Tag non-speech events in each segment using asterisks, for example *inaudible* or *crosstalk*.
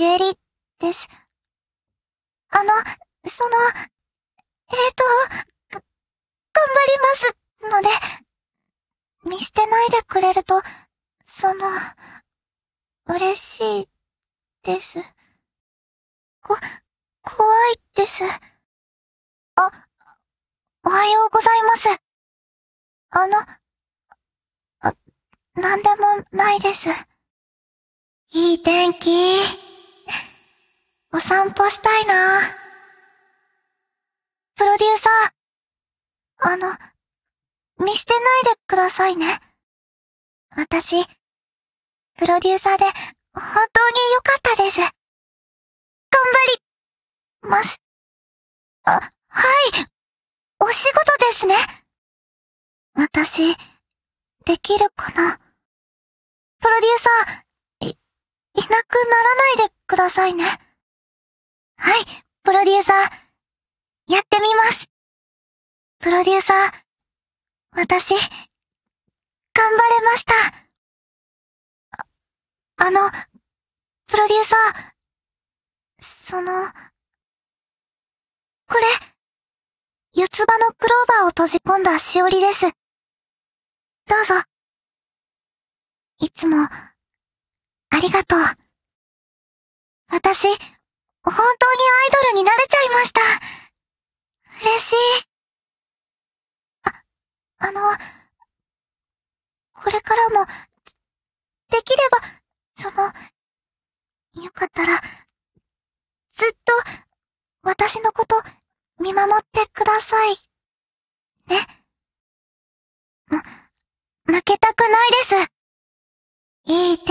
しえりです。あの、その、えーと、頑張りますので、見捨てないでくれると、その、嬉しいです。こ、怖いです。あ、おはようございます。あの、あ、なんでもないです。いい天気。お散歩したいなプロデューサー、あの、見捨てないでくださいね。私、プロデューサーで本当に良かったです。頑張り、ます。あ、はい。お仕事ですね。私、できるかな。プロデューサー、い、いなくならないでくださいね。はい、プロデューサー。やってみます。プロデューサー、私、頑張れました。あ、あの、プロデューサー、その、これ、四つ葉のクローバーを閉じ込んだしおりです。どうぞ。いつも、ありがとう。私、本当にアイドルになれちゃいました。嬉しい。あ、あの、これからも、できれば、その、よかったら、ずっと、私のこと、見守ってください。ね。ま、負けたくないです。いい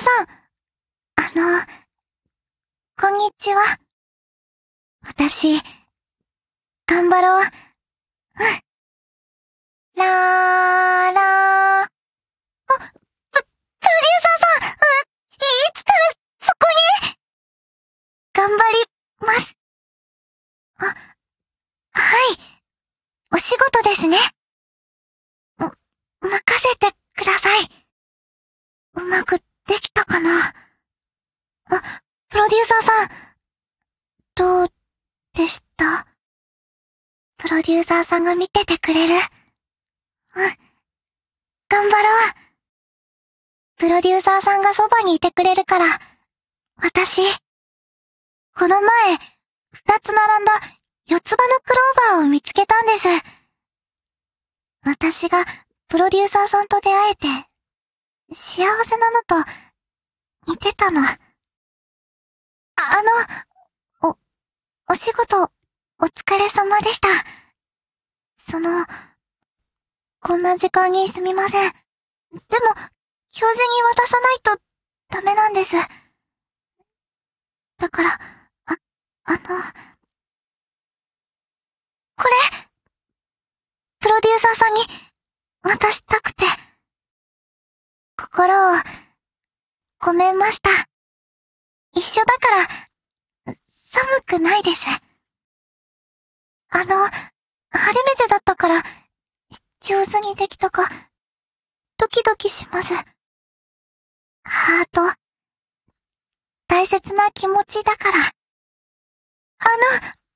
さん、あの、こんにちは。私、頑張ろう。うん。ラーラー。あ、プ、プリーサさん、いつからそこに頑張ります。あ、はい。お仕事ですね。任せてください。うまくできたかなあ、プロデューサーさん。どう、でしたプロデューサーさんが見ててくれる。うん。頑張ろう。プロデューサーさんがそばにいてくれるから、私、この前、二つ並んだ四つ葉のクローバーを見つけたんです。私がプロデューサーさんと出会えて幸せなのと、似てたの。あの、お、お仕事、お疲れ様でした。その、こんな時間にすみません。でも、教授に渡さないと、ダメなんです。だから、あ、あの、これ、プロデューサーさんに、渡したくて。心を、ごめました。一緒だから、寒くないです。あの、初めてだったから、上手にできたか、ドキドキします。ハート、大切な気持ちだから。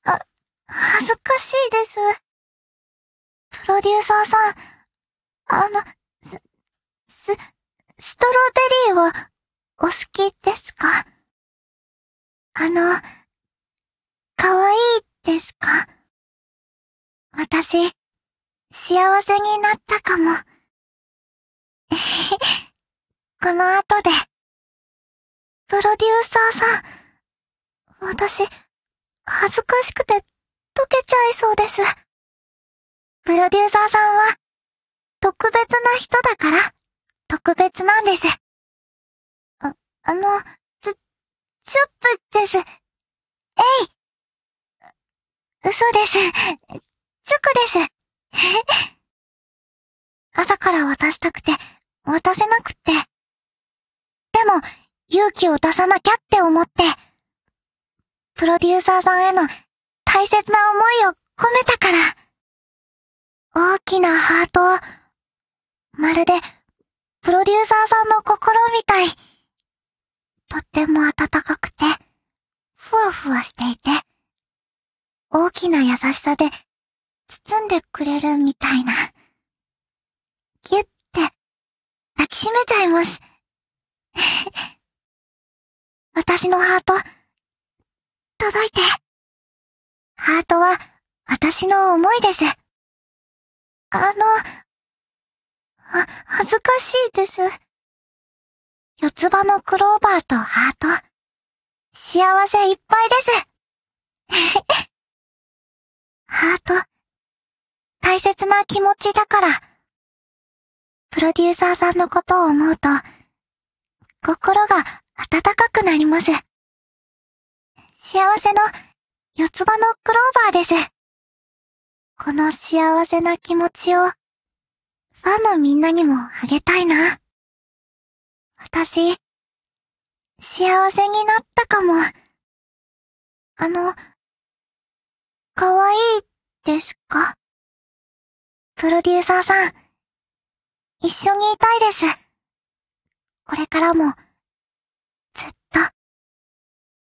あの、あ、恥ずかしいです。プロデューサーさん、あの、す、す、ストロベリーは、お好きですかあの、かわいいですか私、幸せになったかも。*laughs* この後で。プロデューサーさん、私、恥ずかしくて、溶けちゃいそうです。プロデューサーさんは、特別な人だから。特別なんです。あ、あの、ちょ、チョップです。えい嘘です。チョコです。*laughs* 朝から渡したくて、渡せなくって。でも、勇気を出さなきゃって思って、プロデューサーさんへの大切な思いを込めたから。大きなハートを、まるでプロデューサーさんの心みたい。とっても暖かくて、ふわふわしていて、大きな優しさで包んでくれるみたいな。ぎゅって抱きしめちゃいます。*laughs* 私のハート、届いて。ハートは私の思いです。あの、あ、恥ずかしいです。四つ葉のクローバーとハート。幸せいっぱいです。*laughs* ハート、大切な気持ちだから。プロデューサーさんのことを思うと、心が温かくなります。幸せの四つ葉のクローバーです。この幸せな気持ちを。ファンのみんなにもあげたいな。私、幸せになったかも。あの、かわいいですかプロデューサーさん、一緒にいたいです。これからも、ずっ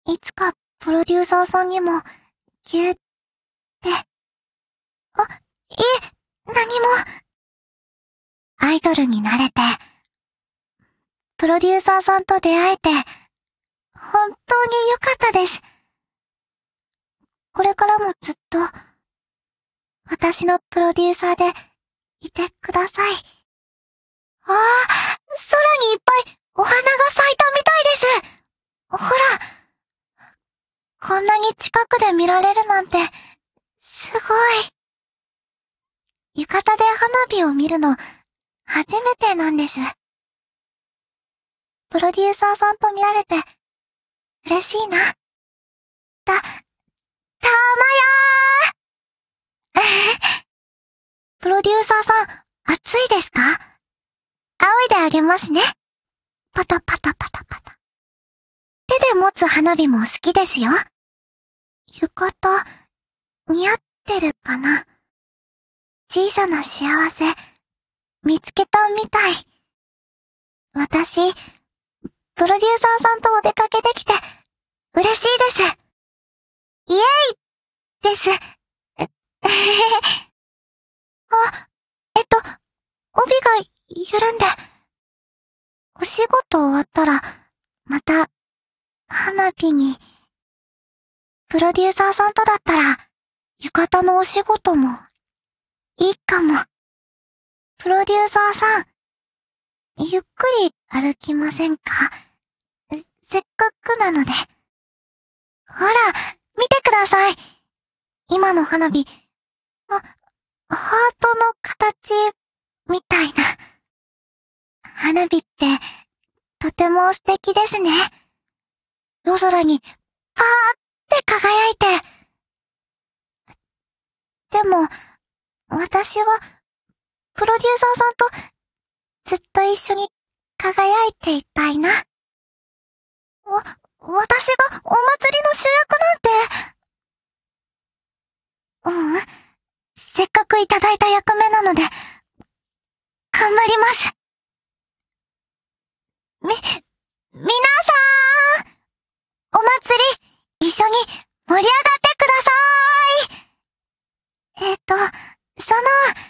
と、いつかプロデューサーさんにも、ぎゅって、あ、いえ、何も。アイドルになれて、プロデューサーさんと出会えて、本当に良かったです。これからもずっと、私のプロデューサーで、いてください。ああ、空にいっぱいお花が咲いたみたいです。ほら、こんなに近くで見られるなんて、すごい。浴衣で花火を見るの、初めてなんです。プロデューサーさんと見られて、嬉しいな。た、たまやープロデューサーさん、暑いですか仰いであげますね。パタパタパタパタ。手で持つ花火も好きですよ。浴衣、似合ってるかな小さな幸せ。見つけたみたい。私、プロデューサーさんとお出かけできて、嬉しいです。イエイです。え、えあ、えっと、帯が緩んで。お仕事終わったら、また、花火に。プロデューサーさんとだったら、浴衣のお仕事も蔵さん。ゆっくり歩きませんかせっかくなので。ほら、見てください。今の花火、あ、ハートの形、みたいな。花火って、とても素敵ですね。夜空に、パーって輝いて。でも、私は、プロデューサーさんとずっと一緒に輝いていたいな。わ、私がお祭りの主役なんて。うん。せっかくいただいた役目なので、頑張ります。み、みなさーんお祭り、一緒に盛り上がってくださーいえっ、と、その、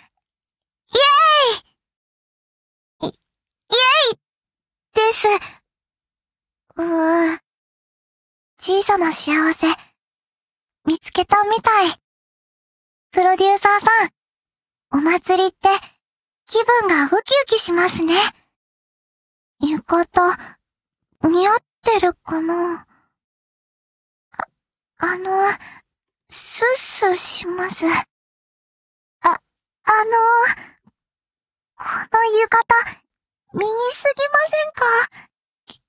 です。うーん。小さな幸せ、見つけたみたい。プロデューサーさん、お祭りって、気分がウキウキしますね。浴衣、似合ってるかなあ、あの、スッスーします。あ、あの、この浴衣、右すぎませんかき、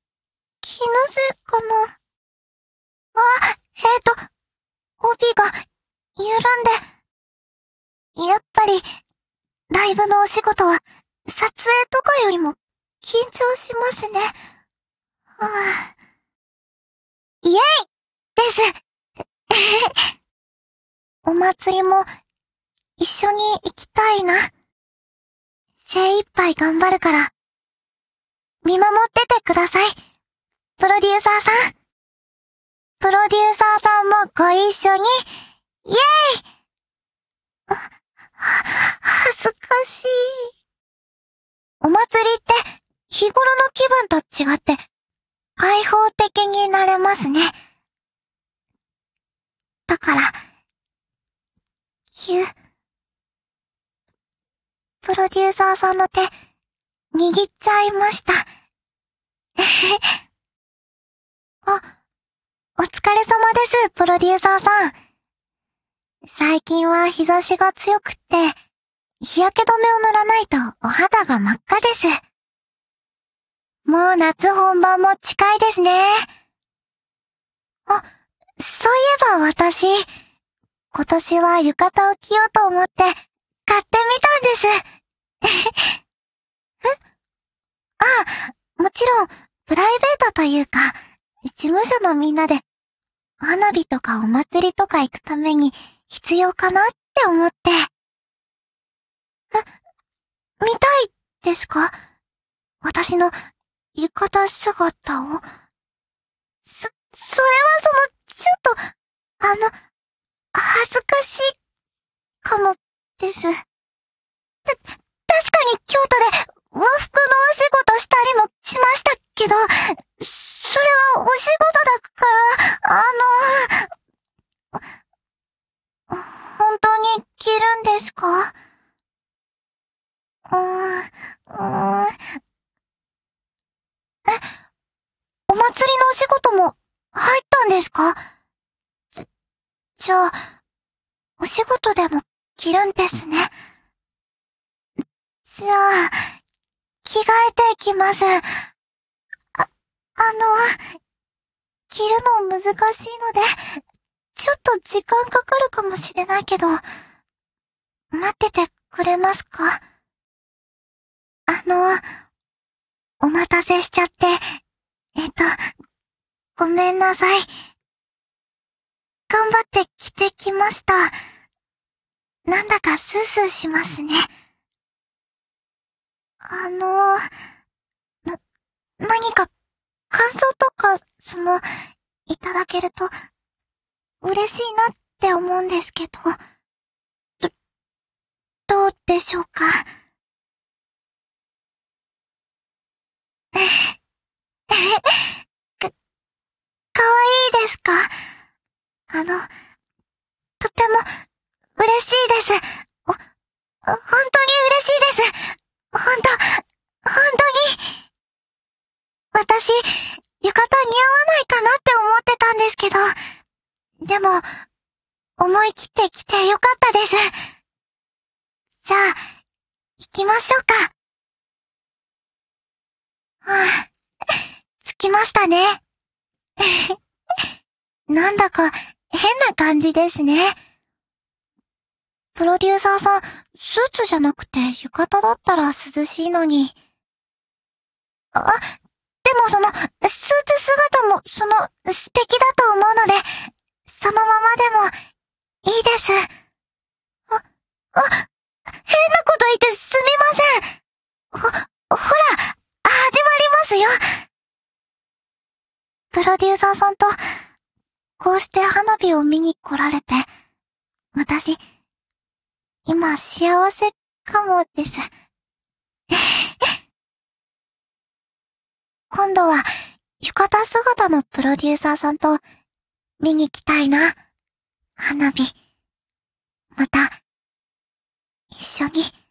気のせいかなあ、えー、と、帯が、緩んで。やっぱり、ライブのお仕事は、撮影とかよりも、緊張しますね。はあ、イェイです *laughs* お祭りも、一緒に行きたいな。精一杯頑張るから。見守っててください。プロデューサーさん。プロデューサーさんもご一緒に、イェーイ恥ずかしい。お祭りって日頃の気分と違って開放的になれますね。だから、キプロデューサーさんの手、握っちゃいました。*laughs* あ、お疲れ様です、プロデューサーさん。最近は日差しが強くって、日焼け止めを塗らないとお肌が真っ赤です。もう夏本番も近いですね。あ、そういえば私、今年は浴衣を着ようと思って、買ってみたんです。*laughs* えあ、もちろん、プライベートというか、事務所のみんなで、花火とかお祭りとか行くために必要かなって思って。え、見たいですか私の浴衣姿を。そ、それはその、ちょっと、あの、恥ずかしい、かも、です。た、確かに京都で和服のお仕事したりもけど、それはお仕事だから、あの、本当に着るんですかうーん、うーん。え、お祭りのお仕事も入ったんですかじ、じゃあ、お仕事でも着るんですね。じゃあ、着替えていきます。あの、着るの難しいので、ちょっと時間かかるかもしれないけど、待っててくれますかあの、お待たせしちゃって、えっと、ごめんなさい。頑張って着てきました。なんだかスースーしますね。あの、な、何か感想とか、その、いただけると、嬉しいなって思うんですけど、ど、どうでしょうか。*laughs* か、かわいいですかあの、とても、嬉しいです。ほ、本です。じゃあ、行きましょうか。はあ、着きましたね。*laughs* なんだか変な感じですね。プロデューサーさん、スーツじゃなくて浴衣だったら涼しいのに。あ、でもその、スーツ姿も、その、素敵だと思うので、そのままでも、いいです。あ、変なこと言ってすみません。ほ、ほら、始まりますよ。プロデューサーさんと、こうして花火を見に来られて、私、今幸せかもです。*laughs* 今度は、浴衣姿のプロデューサーさんと、見に来たいな。花火。また、一緒に。